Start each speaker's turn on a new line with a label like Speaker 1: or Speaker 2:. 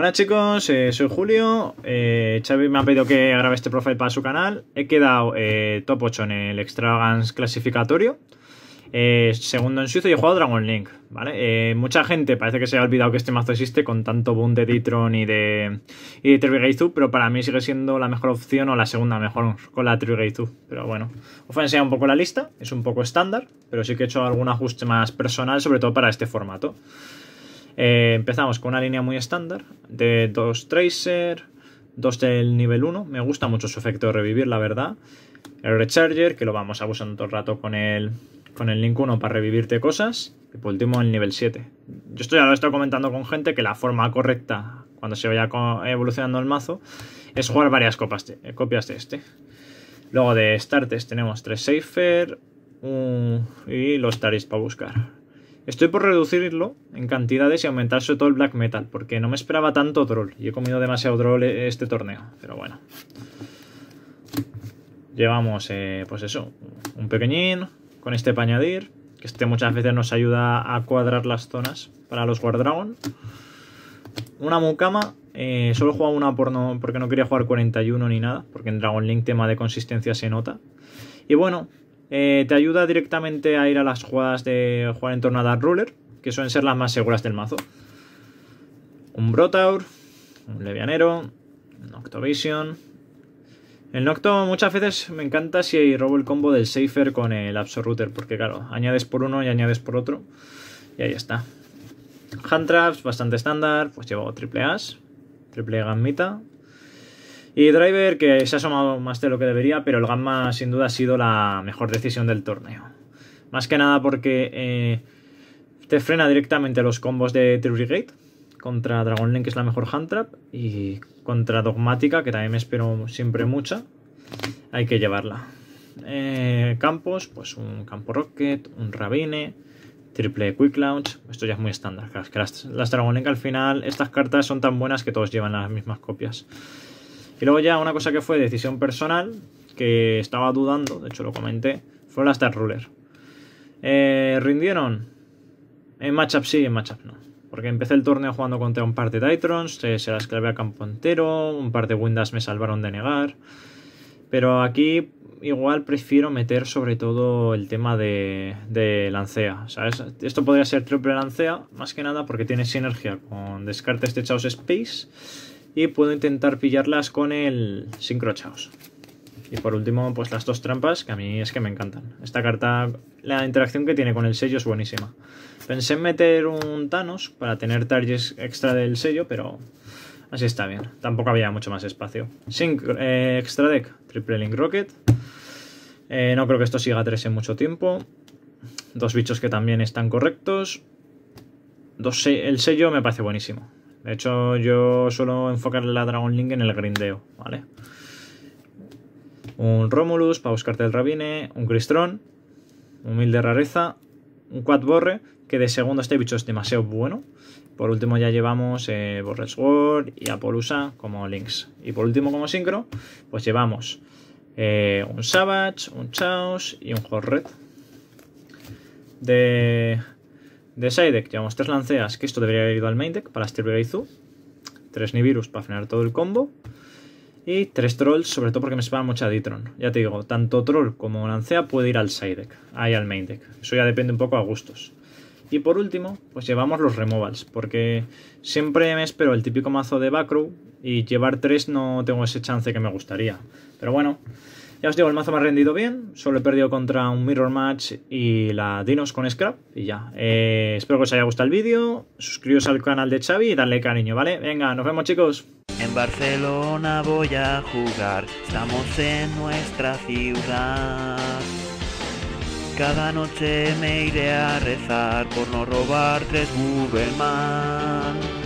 Speaker 1: Hola chicos, eh, soy Julio. Eh, Xavi me ha pedido que grabe este profile para su canal. He quedado eh, top 8 en el Extravagance clasificatorio. segundo en Suizo y he jugado Dragon Link. ¿vale? mucha gente parece que se ha olvidado que este mazo existe con tanto boom de Ditron y de, y de pero para mí sigue siendo la mejor opción o la segunda mejor con la Trigger Pero bueno, os voy a enseñar un poco la lista. Es un poco estándar, pero sí que he hecho algún ajuste más personal, sobre todo para este formato. Eh, empezamos con una línea muy estándar de 2 Tracer, dos del nivel 1. Me gusta mucho su efecto de revivir, la verdad. El Recharger, que lo vamos abusando todo el rato con el, Link 1 para revivirte cosas. Y por último, el nivel 7. Yo esto ya lo he estado comentando con gente que la forma correcta cuando se vaya evolucionando el mazo es jugar varias copas eh, copias de este. Luego de Startes tenemos 3 Safer y los Taris para buscar. Estoy por reducirlo en cantidades y aumentar sobre todo el black metal, porque no me esperaba tanto troll. Y he comido demasiado troll e-, este torneo, pero bueno. Llevamos, eh, pues eso, un pequeñín con este pañadir. que este muchas veces nos ayuda a cuadrar las zonas para los War Dragon. Una mucama, eh, solo he jugado una por no, porque no quería jugar 41 ni nada, porque en Dragon Link tema de consistencia se nota. Y bueno, eh, te ayuda directamente a ir a las jugadas de jugar en torno a Dark Ruler, que suelen ser las más seguras del mazo. Un Brotaur, un Levianero, un Octovision. El Nocto muchas veces me encanta si robo el combo del Safer con el Absoruter porque claro, añades por uno y añades por otro. Y ahí está. Hand traps, bastante estándar, pues llevo triple As, triple Gamita y Driver, que se ha asomado más de lo que debería, pero el Gamma sin duda ha sido la mejor decisión del torneo. Más que nada porque eh, te frena directamente los combos de True contra Dragon Link, que es la mejor hand y contra Dogmática, que también me espero siempre mucha. Hay que llevarla. Eh, campos, pues un campo rocket, un rabine, triple quick launch. Esto ya es muy estándar. Que las, las Dragon Link al final, estas cartas son tan buenas que todos llevan las mismas copias. Y luego ya una cosa que fue decisión personal, que estaba dudando, de hecho lo comenté, fue la Star Ruler. Eh, ¿Rindieron? En matchup sí, en matchup no. Porque empecé el torneo jugando contra un par de Dytrons, eh, se, las clavé a campo entero, un par de Windas me salvaron de negar. Pero aquí igual prefiero meter sobre todo el tema de, de Lancea, ¿sabes? Esto podría ser triple Lancea, más que nada porque tiene sinergia con descartes de este Chaos Space y puedo intentar pillarlas con el sincrochaos. Y por último, pues las dos trampas, que a mí es que me encantan. Esta carta, la interacción que tiene con el sello es buenísima. Pensé en meter un Thanos para tener targets extra del sello, pero así está bien. Tampoco había mucho más espacio. Sync, eh, extra deck, Triple Link Rocket. Eh, no creo que esto siga tres en mucho tiempo. Dos bichos que también están correctos. el sello me parece buenísimo. De hecho, yo suelo enfocar la Dragon Link en el grindeo, ¿vale? Un Romulus para buscarte el Rabine, un Cristron, humilde rareza, un Quad Borre, que de segundo este bicho es demasiado bueno. Por último ya llevamos eh, y Apolusa como links. Y por último como sincro, pues llevamos eh, un Savage, un Chaos y un Horred De de side llevamos tres lanceas, que esto debería haber ido al main deck para Steelbear Izu. 3 Nivirus para frenar todo el combo. Y tres Trolls, sobre todo porque me separan mucho a Ditron. Ya te digo, tanto Troll como lancea puede ir al side deck, ahí al main deck. Eso ya depende un poco a gustos. Y por último, pues llevamos los removals, porque siempre me espero el típico mazo de backrow y llevar tres no tengo ese chance que me gustaría. Pero bueno, ya os digo, el mazo me ha rendido bien. Solo he perdido contra un Mirror Match y la Dinos con Scrap. Y ya. Eh, espero que os haya gustado el vídeo. suscribíos al canal de Xavi y darle cariño, ¿vale? Venga, nos vemos chicos. En Barcelona voy a jugar. Estamos en nuestra ciudad. Cada noche me iré a rezar por no robar tres Google